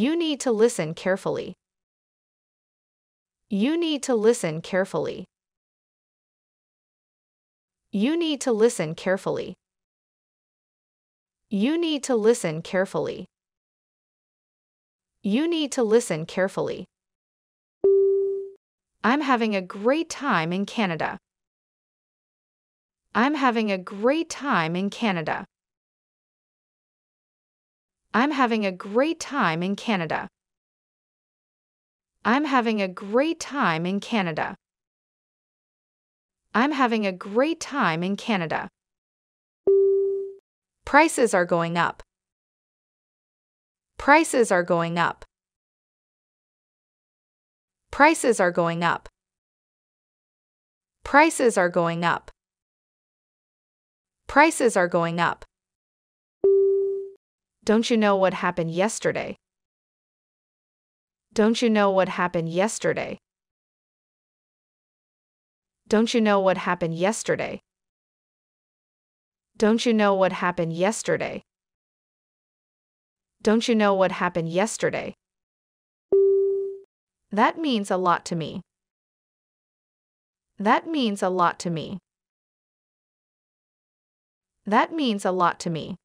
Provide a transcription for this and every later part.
You need to listen carefully. You need to listen carefully. You need to listen carefully. You need to listen carefully. You need to listen carefully. I'm having a great time in Canada. I'm having a great time in Canada. I'm having a great time in Canada. I'm having a great time in Canada. I'm having a great time in Canada. Prices are going up. Prices are going up. Prices are going up. Prices are going up. Prices are going up. Don't you know what happened yesterday? Don't you know what happened yesterday? Don't you know what happened yesterday? Don't you know what happened yesterday? Don't you know what happened yesterday? That means a lot to me. That means a lot to me. That means a lot to me.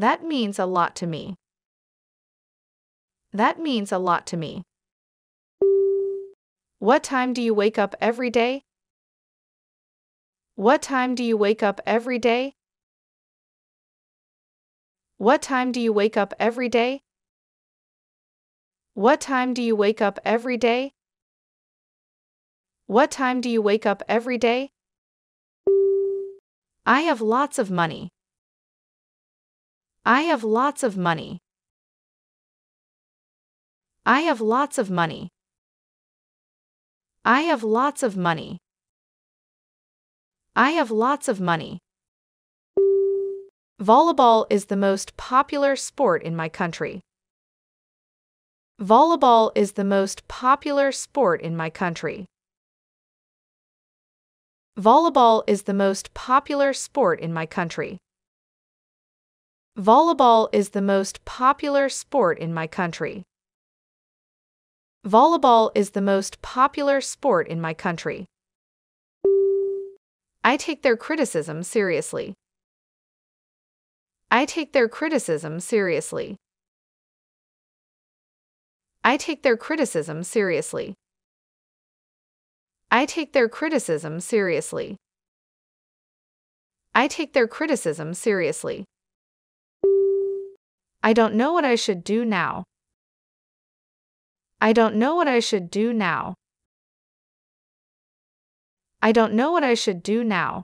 That means a lot to me. That means a lot to me. What time do you wake up every day? What time do you wake up every day? What time do you wake up every day? What time do you wake up every day? What time do you wake up every day? I have lots of money. I have lots of money. I have lots of money. I have lots of money. I have lots of money. Volleyball is the most popular sport in my country. Volleyball is the most popular sport in my country. Volleyball is the most popular sport in my country. Volleyball is the most popular sport in my country. Volleyball is the most popular sport in my country. I take their criticism seriously. I take their criticism seriously. I take their criticism seriously. I take their criticism seriously. I take their criticism seriously. I don't know what I should do now. I don't know what I should do now. I don't know what I should do now.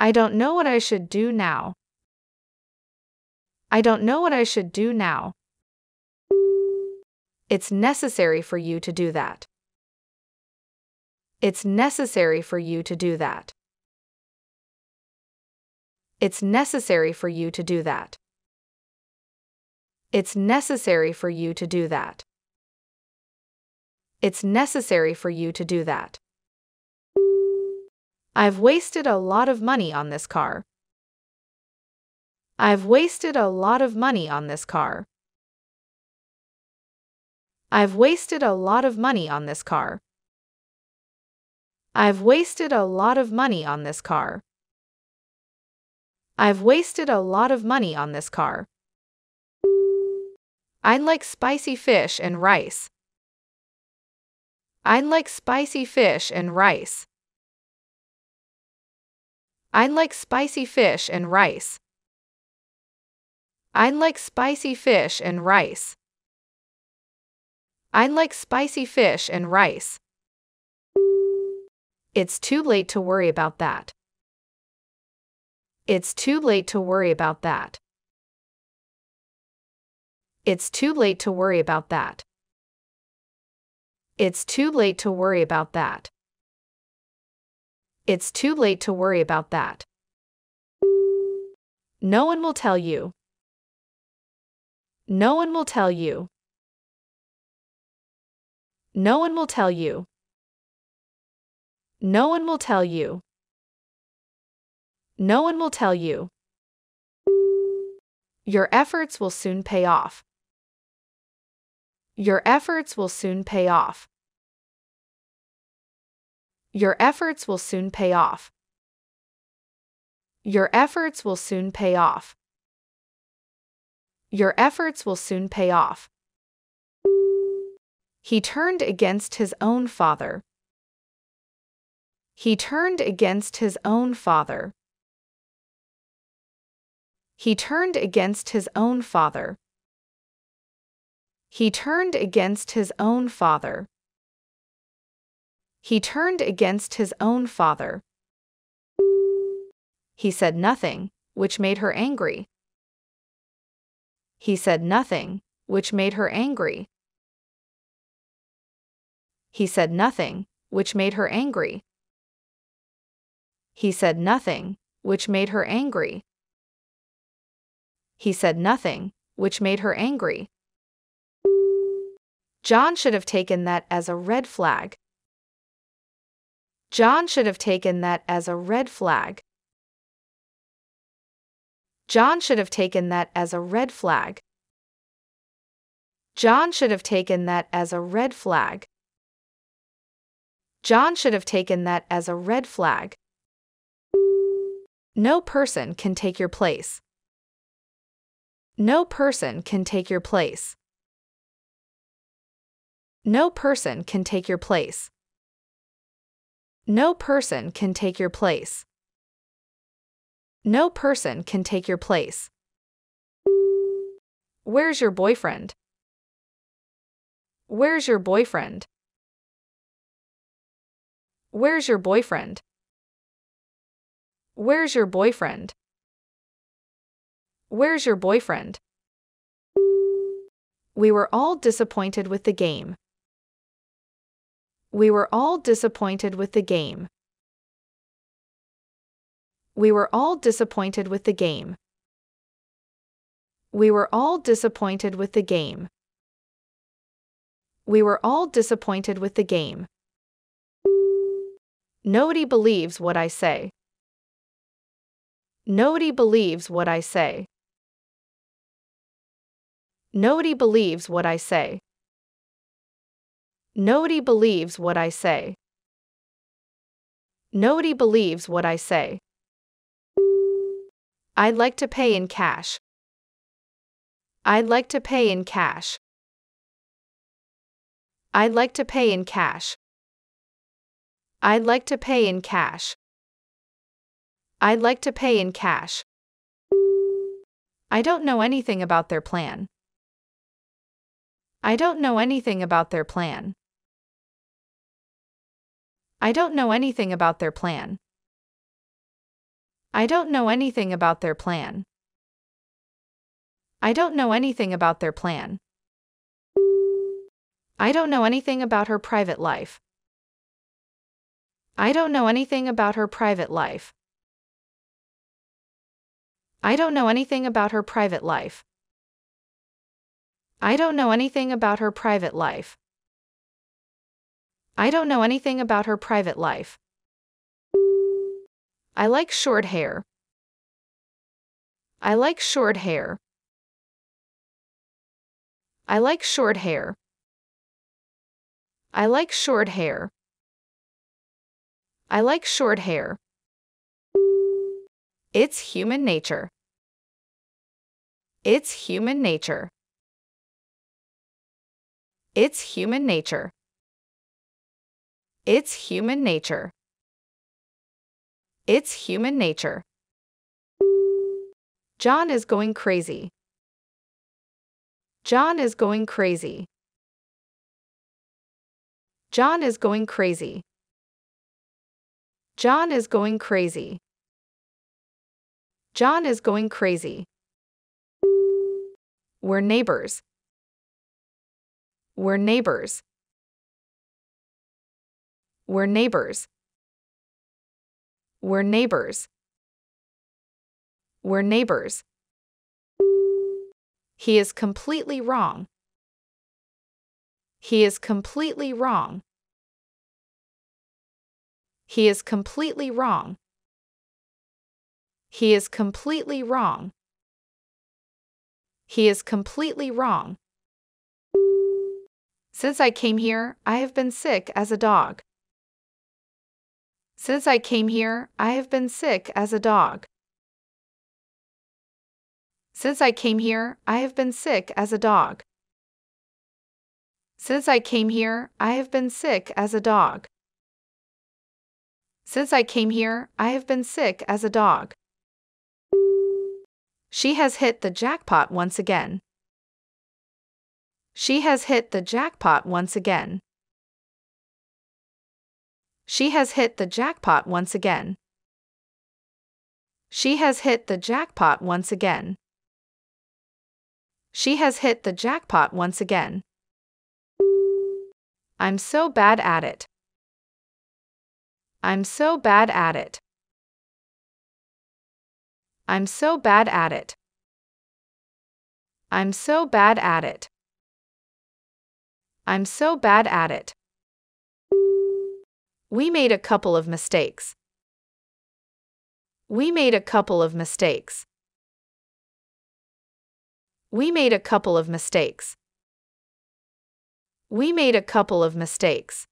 I don't know what I should do now. I don't know what I should do now. It's necessary for you to do that. It's necessary for you to do that. It's necessary for you to do that. It's necessary for you to do that. It's necessary for you to do that. I've wasted a lot of money on this car. I've wasted a lot of money on this car. I've wasted a lot of money on this car. I've wasted a lot of money on this car. I've wasted a lot of money on this car. I'd like spicy fish and rice. I'd like spicy fish and rice. I'd like spicy fish and rice. I'd like spicy fish and rice. I'd like spicy fish and rice. It's too late to worry about that. It's too late to worry about that. It's too late to worry about that. It's too late to worry about that. It's too late to worry about that. No one will tell you. No one will tell you. No one will tell you. No one will tell you. No one will tell you. Your efforts will soon pay off. Your efforts will soon pay off. Your efforts will soon pay off. Your efforts will soon pay off. Your efforts will soon pay off. He turned against his own father. He turned against his own father. He turned against his own father. He turned against his own father. He turned against his own father. He said nothing, which made her angry. He said nothing, which made her angry. He said nothing, which made her angry. He said nothing, which made her angry. He said nothing, which made her angry. John should have taken that as a red flag. John should have taken that as a red flag. John should have taken that as a red flag. John should have taken that as a red flag. John should have taken that as a red flag. No person can take your place. No person can take your place. No person can take your place. No person can take your place. No person can take your place. Where's your boyfriend? Where's your boyfriend? Where's your boyfriend? Where's your boyfriend? Where's your boyfriend? We were all disappointed with the game. We were all disappointed with the game. We were all disappointed with the game. We were all disappointed with the game. We were all disappointed with the game. Nobody believes what I say. Nobody believes what I say. Nobody believes what I say. Nobody believes what I say. Nobody believes what I say. I'd like to pay in cash. I'd like to pay in cash. I'd like to pay in cash. I'd like to pay in cash. I'd like to pay in cash. I don't know anything about their plan. I don't know anything about their plan. I don't know anything about their plan. I don't know anything about their plan. I don't know anything about their plan. I don't know anything about her private life. I don't know anything about her private life. I don't know anything about her private life. I don't know anything about her private life. I don't know anything about her private life. I like short hair. I like short hair. I like short hair. I like short hair. I like short hair. It's human nature. It's human nature. It's human nature. It's human nature. It's human nature. John is going crazy. John is going crazy. John is going crazy. John is going crazy. John is going crazy. We're neighbors. We're neighbors. We're neighbors. We're neighbors. We're neighbors. He is completely wrong. He is completely wrong. He is completely wrong. He is completely wrong. He is completely wrong. Since I came here, I have been sick as a dog. Since I came here, I have been sick as a dog. Since I came here, I have been sick as a dog. Since I came here, I have been sick as a dog. Since I came here, I have been sick as a dog. She has hit the jackpot once again. She has hit the jackpot once again. She has hit the jackpot once again. She has hit the jackpot once again. She has hit the jackpot once again. I'm so bad at it. I'm so bad at it. I'm so bad at it. I'm so bad at it. I'm so bad at it. We made a couple of mistakes. We made a couple of mistakes. We made a couple of mistakes. We made a couple of mistakes.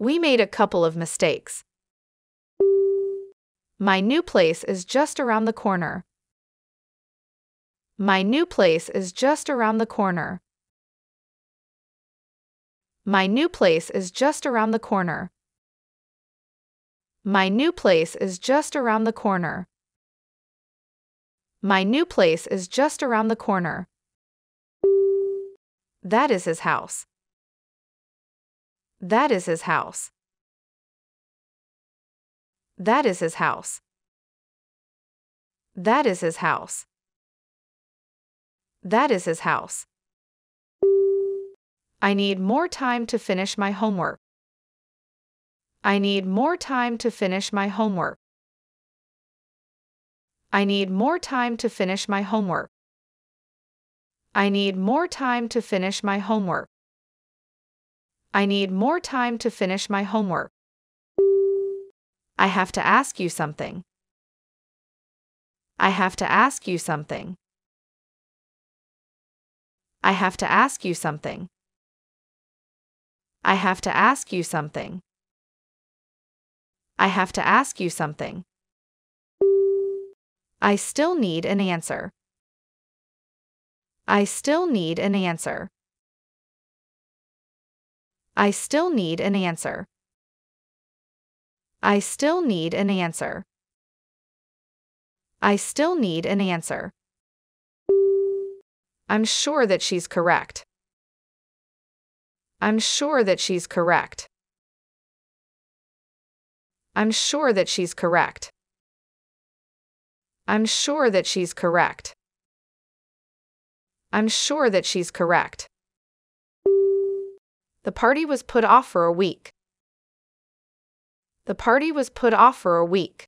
We made a couple of mistakes. My new place is just around the corner. My new place is just around the corner. My new place is just around the corner. My new place is just around the corner. My new place is just around the corner. That is his house. That is his house. That is his house. That is his house. That is his house. I need more time to finish my homework. I need more time to finish my homework. I need more time to finish my homework. I need more time to finish my homework. I need more time to finish my homework. I have to ask you something. I have to ask you something. I have to ask you something. I have to ask you something. I have to ask you something. I still need an answer. I still need an answer. I still need an answer. I still need an answer. I still need an answer. I'm sure that she's correct. I'm sure that she's correct. I'm sure that she's correct. I'm sure that she's correct. I'm sure that she's correct. The party was put off for a week. The party was put off for a week.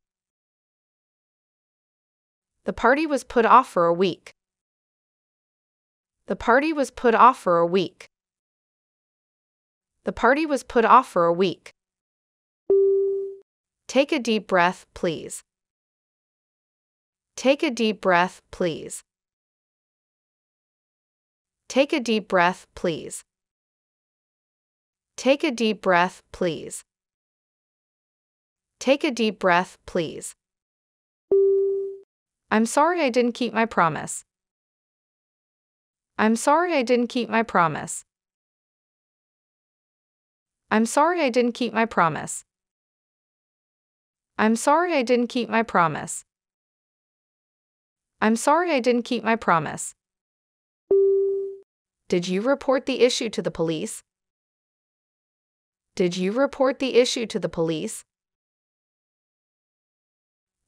The party was put off for a week. The party was put off for a week. The party was put off for a week. Take a deep breath, please. Take a deep breath, please. Take a deep breath, please. Take a deep breath, please. Take a deep breath, please. I'm sorry I didn't keep my promise. I'm sorry I didn't keep my promise. I'm sorry I didn't keep my promise. I'm sorry I didn't keep my promise. I'm sorry I didn't keep my promise. Did you report the issue to the police? Did you report the issue to the police?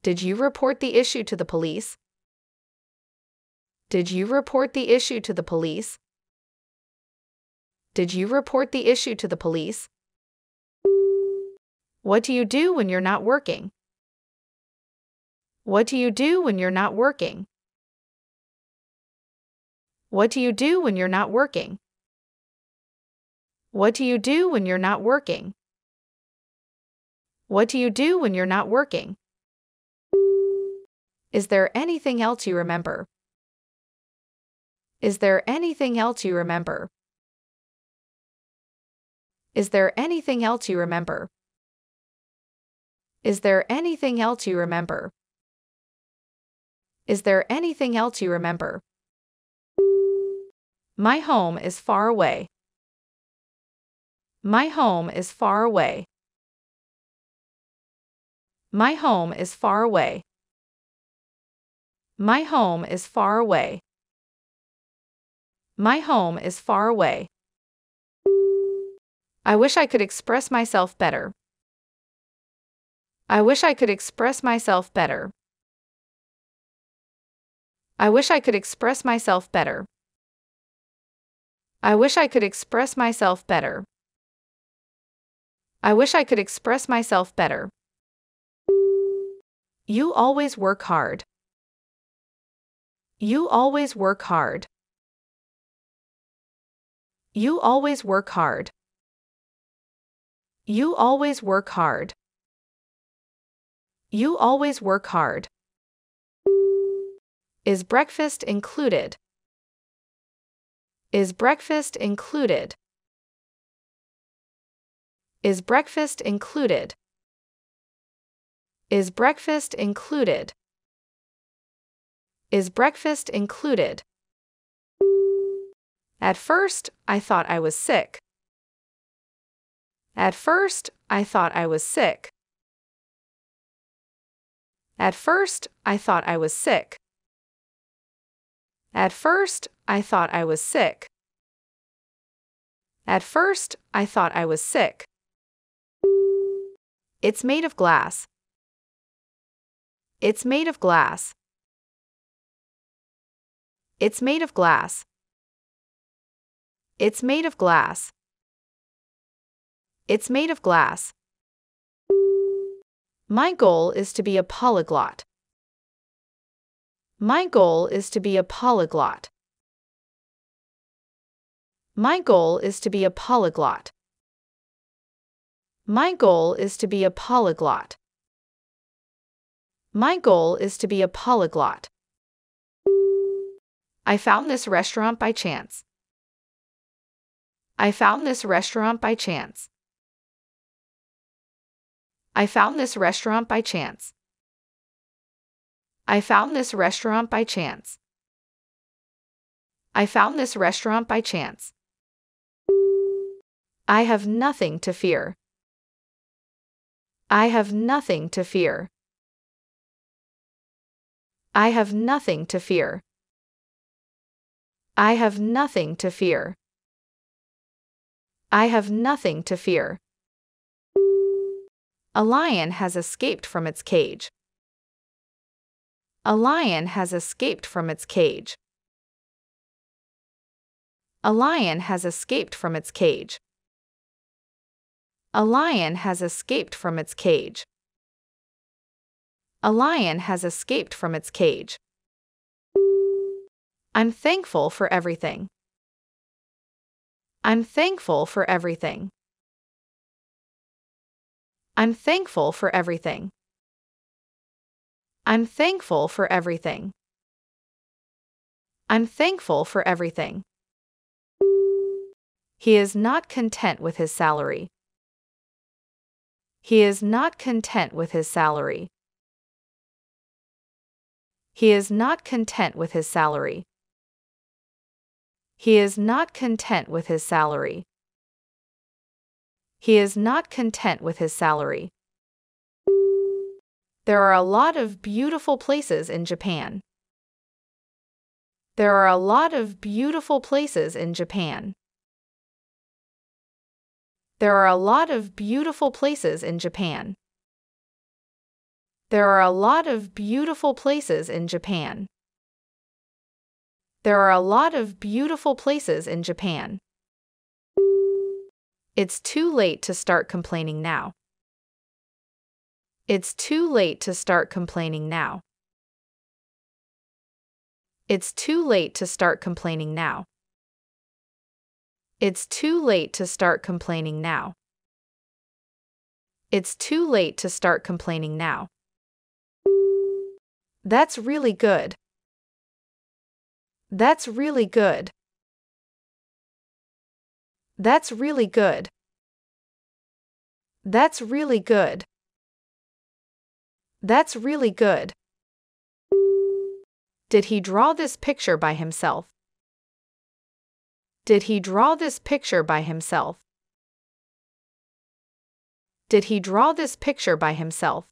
Did you report the issue to the police? Did you report the issue to the police? Did you report the issue to the police? What do you do when you're not working? What do you do when you're not working? What do you do when you're not working? What do you do when you're not working? What do you do when you're not working? Is there anything else you remember? Is there anything else you remember? Is there anything else you remember? Is there anything else you remember? Is there anything else you remember? My home is far away. My home is far away. My home is far away. My home is far away. My home is far away. I wish I could express myself better. I wish I could express myself better. I wish I could express myself better. I wish I could express myself better. I wish I could express myself better. You always work hard. You always work hard. You always work hard. You always work hard. You always work hard. Is breakfast included? Is breakfast included? Is breakfast included? Is breakfast included? Is breakfast included? At first, I thought I was sick. At first, I thought I was sick. At first, I thought I was sick. At first, I thought I was sick. At first, I thought I was sick. It's made of glass. It's made of glass. It's made of glass. It's made of glass. It's made of glass. My goal is to be a polyglot. My goal is to be a polyglot. My goal is to be a polyglot. My goal is to be a polyglot. My goal is to be a polyglot. I found this restaurant by chance. I found this restaurant by chance. I found this restaurant by chance. I found this restaurant by chance. I found this restaurant by chance. I have nothing to fear. I have nothing to fear. I have nothing to fear. I have nothing to fear. I have nothing to fear. A lion has escaped from its cage. A lion has escaped from its cage. A lion has escaped from its cage. A lion has escaped from its cage. A lion has escaped from its cage. I'm thankful for everything. I'm thankful for everything. I'm thankful for everything. I'm thankful for everything. I'm thankful for everything. He is not content with his salary. He is not content with his salary. He is not content with his salary. He is not content with his salary. He is not content with his salary. There are a lot of beautiful places in Japan. There are a lot of beautiful places in Japan. There are a lot of beautiful places in Japan. There are a lot of beautiful places in Japan. There are a lot of beautiful places in Japan. It's too late to start complaining now. It's too late to start complaining now. It's too late to start complaining now. It's too late to start complaining now. It's too late to start complaining now. That's really good. That's really good. That's really good. That's really good. That's really good. Did he draw this picture by himself? Did he draw this picture by himself? Did he draw this picture by himself?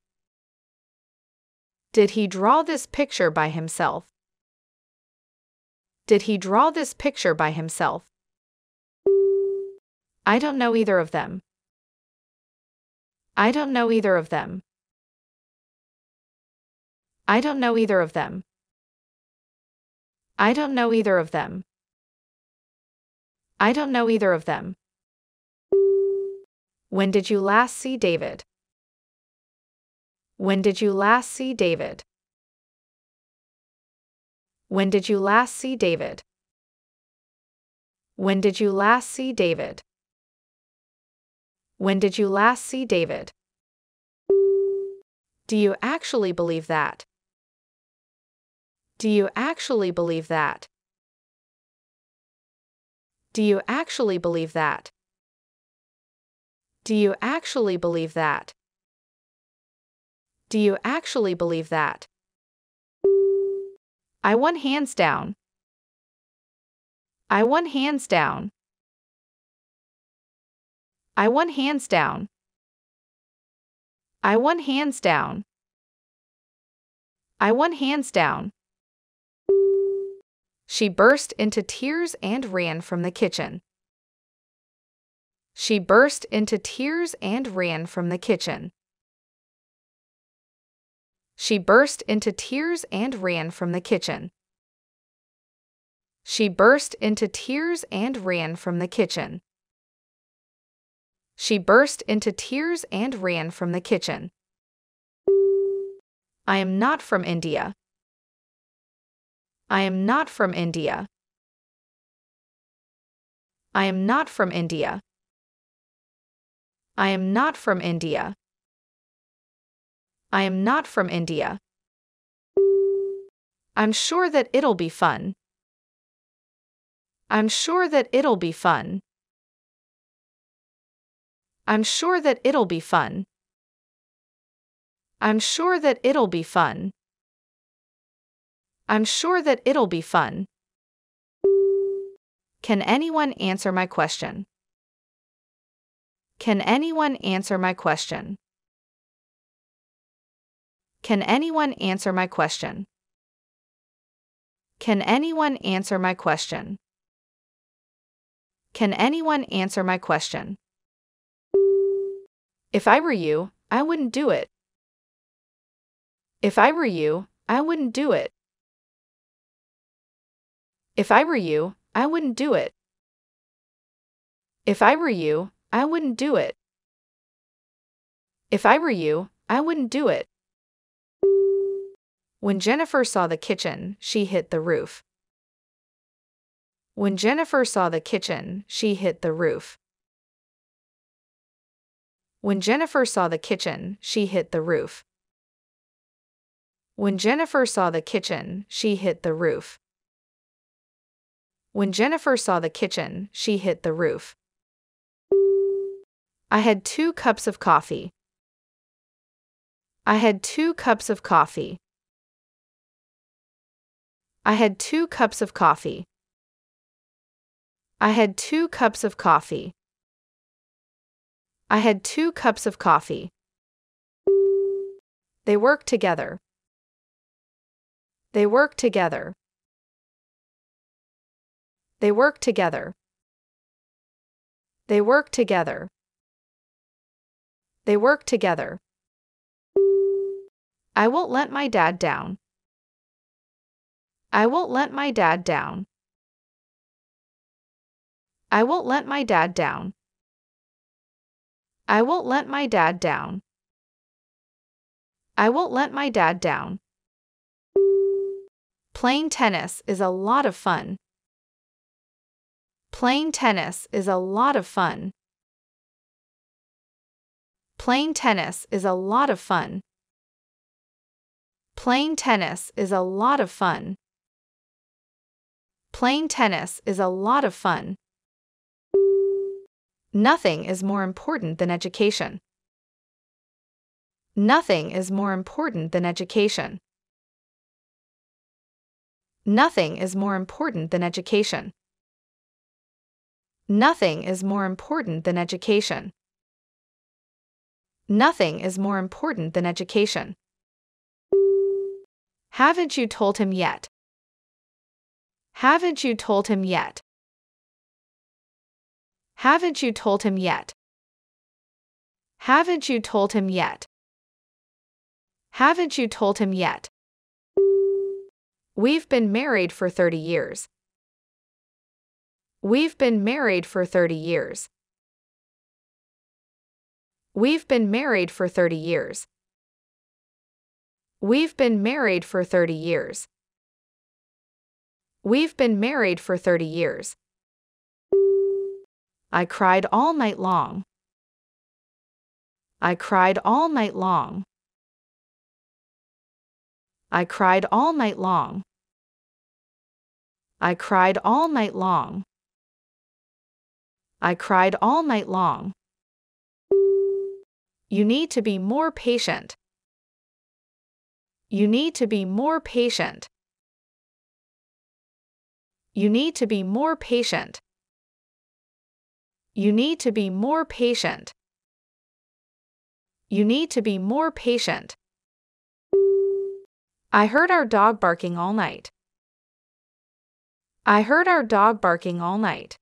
Did he draw this picture by himself? Did he draw this picture by himself? I don't know either of them. I don't know either of them. I don't know either of them. I don't know either of them. I don't know either of them. When did you last see David? When did you last see David? When did you last see David? When did you last see David? When did you last see David? Do you actually believe that? Do you actually believe that? Do you actually believe that? Do you actually believe that? Do you actually believe that? I won hands down. I won hands down. I won hands down. I won hands down. I won hands down. She burst into tears and ran from the kitchen. She burst into tears and ran from the kitchen. She burst into tears and ran from the kitchen. She burst into tears and ran from the kitchen. She burst into tears and ran from the kitchen. I am not from India. I am not from India. I am not from India. I am not from India. I am not from India. I'm sure that it'll be fun. I'm sure that it'll be fun. I'm sure that it'll be fun. I'm sure that it'll be fun. I'm sure that it'll be fun. Can anyone answer my question? Can anyone answer my question? Can anyone answer my question? Can anyone answer my question? Can anyone answer my question? If I were you, I wouldn't do it. If I were you, I wouldn't do it. If I were you, I wouldn't do it. If I were you, I wouldn't do it. If I were you, I wouldn't do it. When Jennifer saw the kitchen, she hit the roof. When Jennifer saw the kitchen, she hit the roof. When Jennifer saw the kitchen, she hit the roof. When Jennifer saw the kitchen, she hit the roof. When Jennifer saw the kitchen, she hit the roof. I had two cups of coffee. I had two cups of coffee. I had two cups of coffee. I had two cups of coffee. I had two cups of coffee. They work together. They work together. They work together. They work together. They work together. I won't let my dad down. I won't let my dad down. I won't let my dad down. I won't let my dad down. I won't let my dad down. Playing tennis is a lot of fun. Playing tennis is a lot of fun. Playing tennis is a lot of fun. Playing tennis is a lot of fun. Playing tennis is a lot of fun. Nothing is more important than education. Nothing is more important than education. Nothing is more important than education. Nothing is more important than education. Nothing is more important than education. Haven't you told him yet? Haven't you told him yet? Haven't you told him yet? Haven't you told him yet? Haven't you told him yet? We've been married for 30 years. We've been married for 30 years. We've been married for 30 years. We've been married for 30 years. We've been married for 30 years. I cried all night long. I cried all night long. I cried all night long. I cried all night long. I cried all night long. You need to be more patient. You need to be more patient. You need to be more patient. You need to be more patient. You need to be more patient. I heard our dog barking all night. I heard our dog barking all night.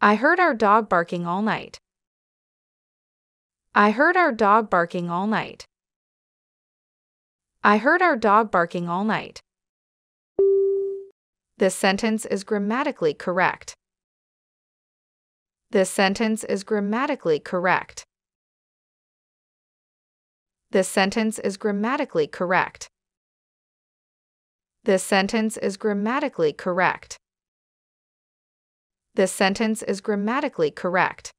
I heard our dog barking all night. I heard our dog barking all night. I heard our dog barking all night. This sentence is grammatically correct. This sentence is grammatically correct. This sentence is grammatically correct. This sentence is grammatically correct. This sentence is grammatically correct.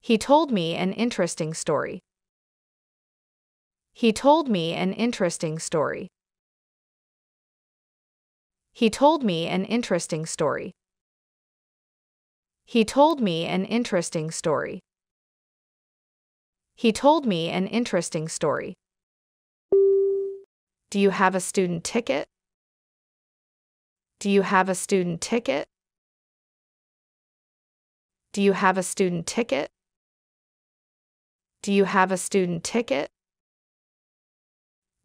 He told me an interesting story. He told me an interesting story. He told me an interesting story. He told me an interesting story. He told me an interesting story. Do you have a student ticket? Do you have a student ticket? Do you have a student ticket? Do you have a student ticket?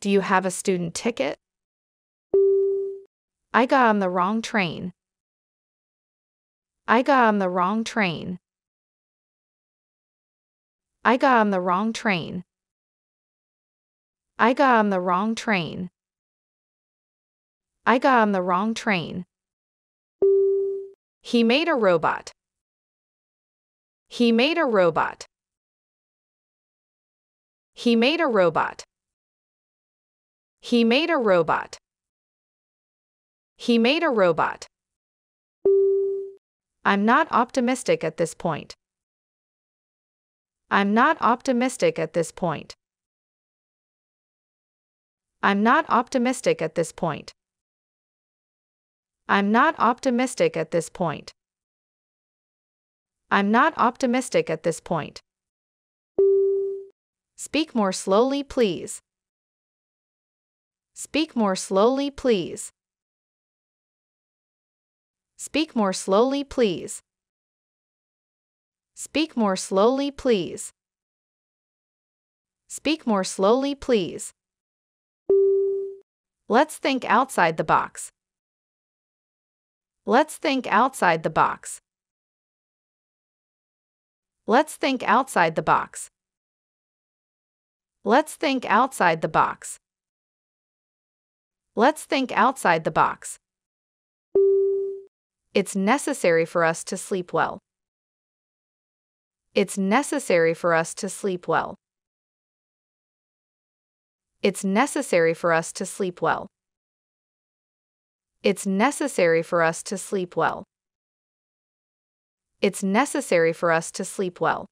Do you have a student ticket? I got on the wrong train. I got on the wrong train. I got on the wrong train. I got on the wrong train. I got on the wrong train. He made a robot. He made a robot. He made a robot. He made a robot. He made a robot. I'm not optimistic at this point. I'm not optimistic at this point. I'm not optimistic at this point. I'm not optimistic at this point. I'm not optimistic at this point. Speak more slowly, please. Speak more slowly, please. Speak more slowly, please. Speak more slowly, please. Speak more slowly, please. Let's think outside the box. Let's think outside the box. Let's think outside the box. Let's think outside the box. Let's think outside the box. It's necessary for us to sleep well. It's necessary for us to sleep well. It's necessary for us to sleep well. It's necessary for us to sleep well. It's necessary for us to sleep well.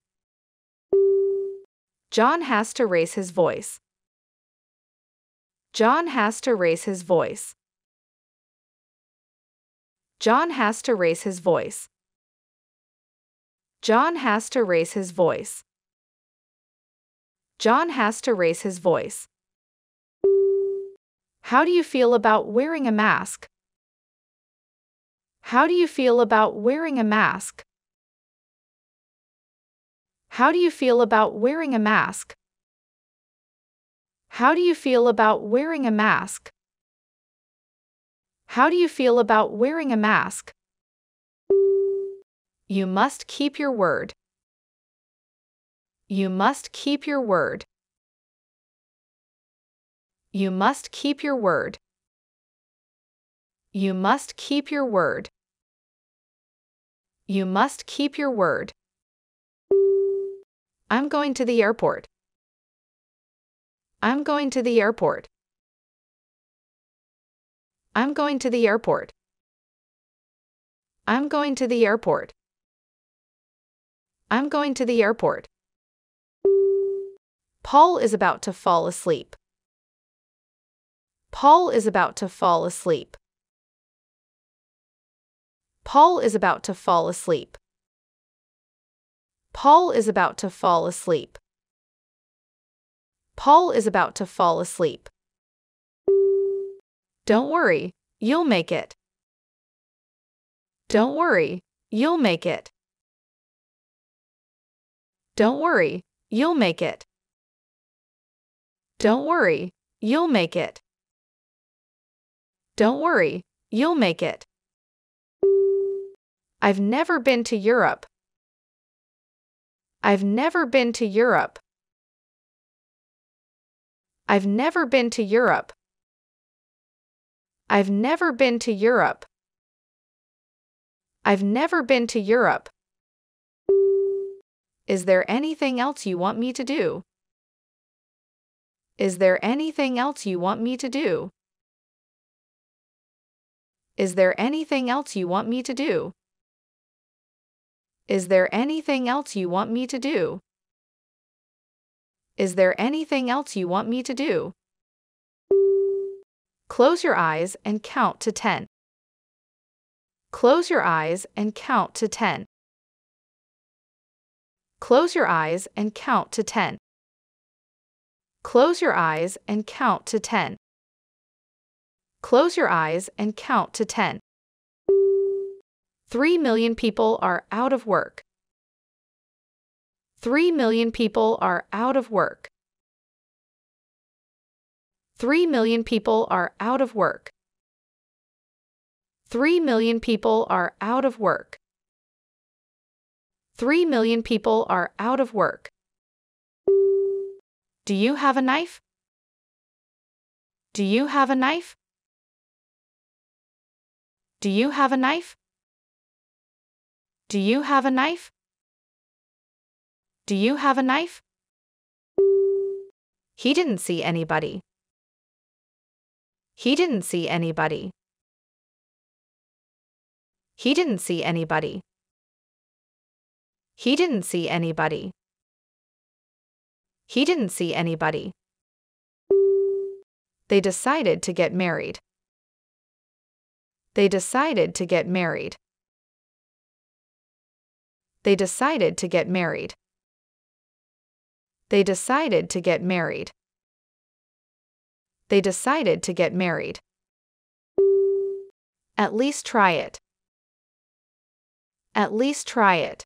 John has to raise his voice. John has to raise his voice. John has to raise his voice. John has to raise his voice. John has to raise his voice. How do you feel about wearing a mask? How do you feel about wearing a mask? How do you feel about wearing a mask? How do you feel about wearing a mask? How do you feel about wearing a mask? You must keep your word. You must keep your word. You must keep your word. You must keep your word. You must keep your word. I'm going to the airport. I'm going to the airport. I'm going to the airport. I'm going to the airport. I'm going to the airport. Paul is about to fall asleep. Paul is about to fall asleep. Paul is about to fall asleep. Paul is about to fall asleep. Paul is about to fall asleep. Don't worry, you'll make it. Don't worry, you'll make it. Don't worry, you'll make it. Don't worry, you'll make it. Don't worry, you'll make it. I've never been to Europe. I've never been to Europe. I've never been to Europe. I've never been to Europe. I've never been to Europe. Is there anything else you want me to do? Is there anything else you want me to do? Is there anything else you want me to do? Is there anything else you want me to do? Is there anything else you want me to do? Close your eyes and count to 10. Close your eyes and count to 10. Close your eyes and count to 10. Close your eyes and count to 10. Close your eyes and count to 10. 3 million people are out of work. 3 million people are out of work. 3 million people are out of work. 3 million people are out of work. 3 million people are out of work. Do you have a knife? Do you have a knife? Do you have a knife? Do you have a knife? Do you have a knife? He didn't see anybody. He didn't see anybody. He didn't see anybody. He didn't see anybody. He didn't see anybody. They decided to get married. They decided to get married. They decided to get married. They decided to get married they decided to get married. At least try it. At least try it.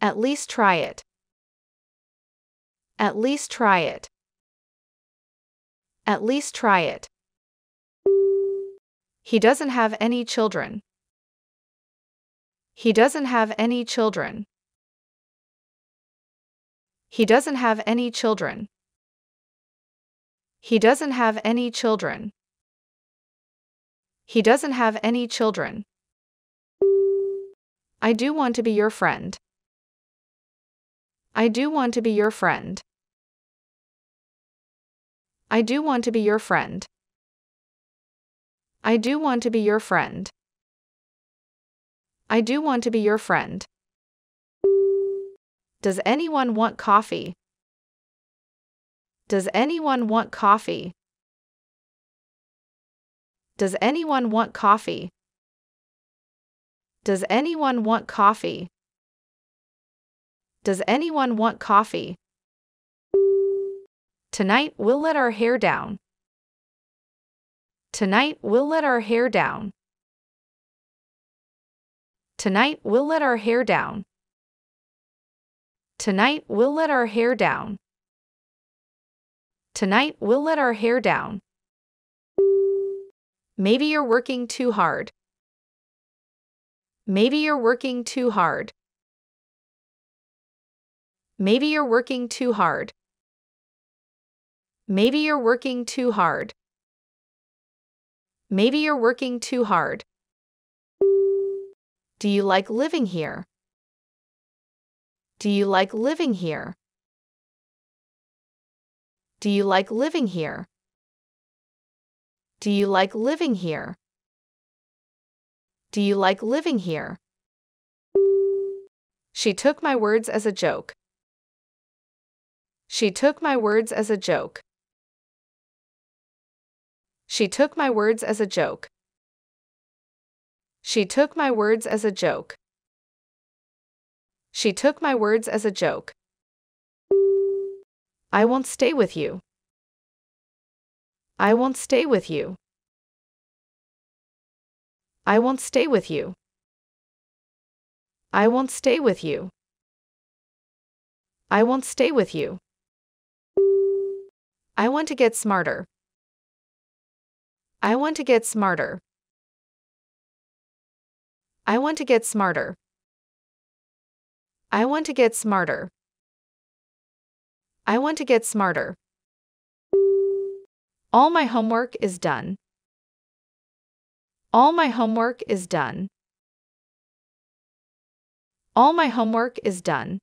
At least try it. At least try it. At least try it. He doesn't have any children. He doesn't have any children. He doesn't have any children. He doesn't have any children. He doesn't have any children. I do want to be your friend. I do want to be your friend. I do want to be your friend. I do want to be your friend. I do want to be your friend. Does anyone want coffee? Does anyone want coffee? Does anyone want coffee? Does anyone want coffee? Does anyone want coffee? Tonight we'll let our hair down. Tonight we'll let our hair down. Tonight we'll let our hair down. Tonight we'll let our hair down. Tonight, we'll let our hair down. Maybe you're working too hard. Maybe you're working too hard. Maybe you're working too hard. Maybe you're working too hard. Maybe you're working too hard. Do you like living here? Do you like living here? Do you like living here? Do you like living here? Do you like living here? She took my words as a joke. She took my words as a joke. She took my words as a joke. She took my words as a joke. She took my words as a joke. I won't stay with you. I won't stay with you. I won't stay with you. I won't stay with you. I won't stay with you. I want to get smarter. I want to get smarter. I want to get smarter. I want to get smarter. I want to get smarter. All my homework is done. All my homework is done. All my homework is done.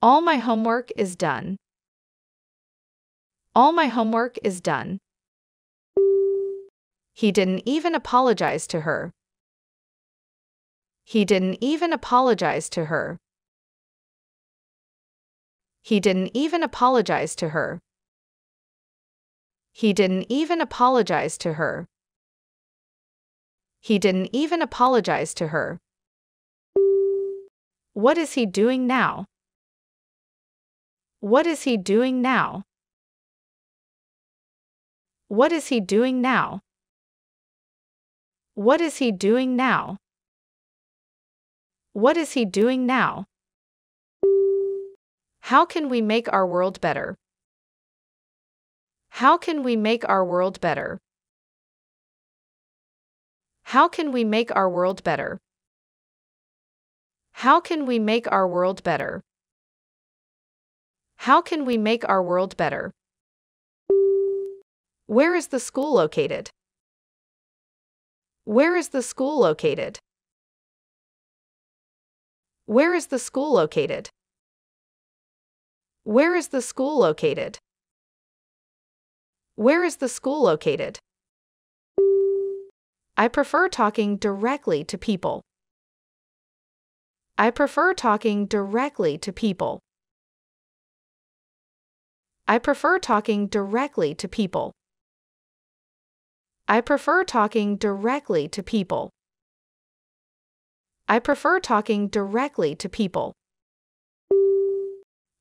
All my homework is done. All my homework is done. He didn't even apologize to her. He didn't even apologize to her. He didn't even apologize to her. He didn't even apologize to her. He didn't even apologize to her. What is he doing now? What is he doing now? What is he doing now? What is he doing now? What is he doing now? How can we make our world better? How can we make our world better? How can we make our world better? How can we make our world better? How can we make our world better? Where is the school located? Where is the school located? Where is the school located? Where is the school located? Where is the school located? I prefer talking directly to people. I prefer talking directly to people. I prefer talking directly to people. I prefer talking directly to people. I prefer talking directly to people.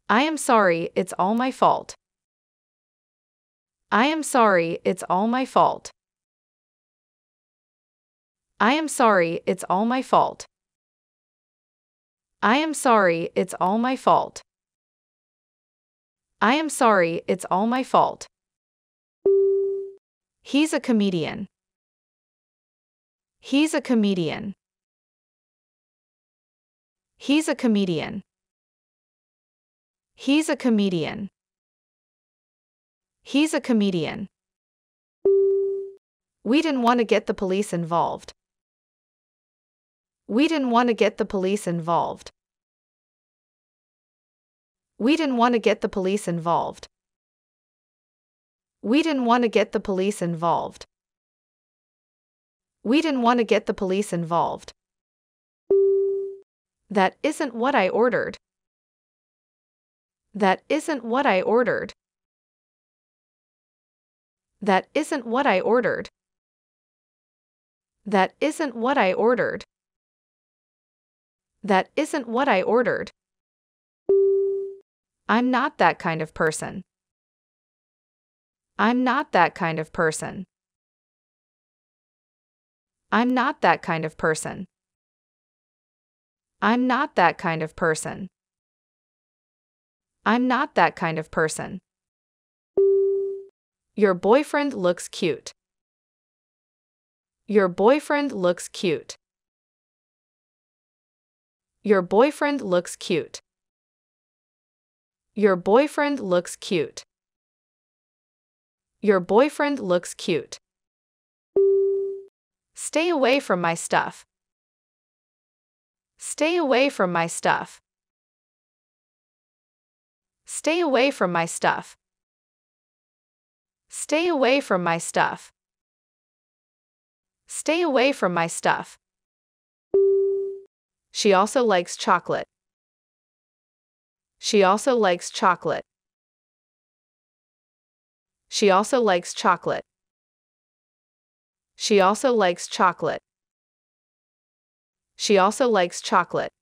I am sorry, it's all my fault. I am sorry, it's all my fault. I am sorry, it's all my fault. I am sorry, it's all my fault. I am sorry, it's all my fault. He's a comedian. He's a comedian. He's a comedian. He's a comedian. He's a comedian. We didn't want to get the police involved. We didn't want to get the police involved. We didn't want to get the police involved. We didn't want to get the police involved. We didn't want to get the police involved. That isn't what I ordered. That isn't what I ordered. That isn't what I ordered. That isn't what I ordered. That isn't what I ordered. I'm not that kind of person. I'm not that kind of person. I'm not that kind of person. I'm not that kind of person. I'm not that kind of person. Your boyfriend looks cute. Your boyfriend looks cute. Your boyfriend looks cute. Your boyfriend looks cute. Your boyfriend looks cute. Stay away from my stuff. Stay away from my stuff. Stay away from my stuff. Stay away from my stuff. Stay away from my stuff. She also likes chocolate. She also likes chocolate. She also likes chocolate. She also likes chocolate. She also likes chocolate.